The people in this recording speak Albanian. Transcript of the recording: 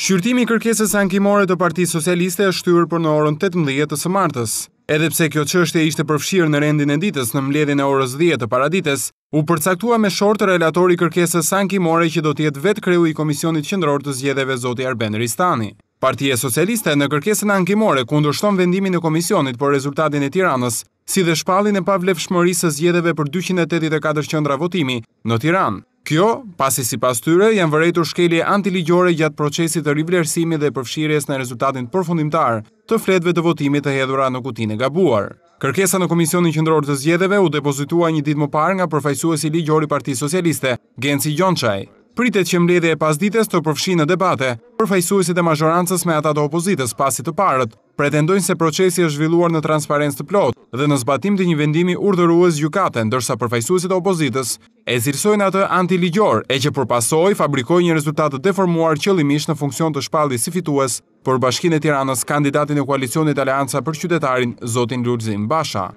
Shqyrtimi kërkesës ankimore të Parti Socialiste është tyrë për në orën 18 të së martës. Edhepse kjo qështje ishte përfshirë në rendin e ditës në mledhin e orës 10 të paradites, u përcaktua me shortë relatori kërkesës ankimore që do tjetë vetë kreu i Komisionit Qëndror të zgjedeve Zoti Arben Ristani. Partia Socialiste në kërkesën ankimore kundur shton vendimin e Komisionit për rezultatin e tiranës, si dhe shpallin e pavlef shmërisë zgjedeve për 284 qëndra votimi në Tiranë. Kjo, pasi si pas tyre, janë vërejtur shkelje antiligjore gjatë procesit të rivlerësimi dhe përfshirjes në rezultatin përfundimtar të fletve të votimit të hedhura në e gabuar. Kërkesa në Komisionin Qëndror të Zgjedhjeve u depozitua një ditë më parë nga përfaqësuesi ligjor i Partisë Socialiste, Genci Gjonçaj. Pritet që mbledhe e pas dites të përfshin në debate, përfajsuisit e majorancës me ata të opozitës pasit të parët, pretendojnë se procesi është zhvilluar në transparentës të plotë dhe në zbatim të një vendimi urdëruës gjukate, ndërsa përfajsuisit e opozitës e zirsojnë atë antiligjor e që përpasoj fabrikoj një rezultat të deformuar qëllimisht në funksion të shpalli si fitues për bashkin e tiranës kandidatin e koalicionit alianca për qytetarin Zotin Lurzim Basha.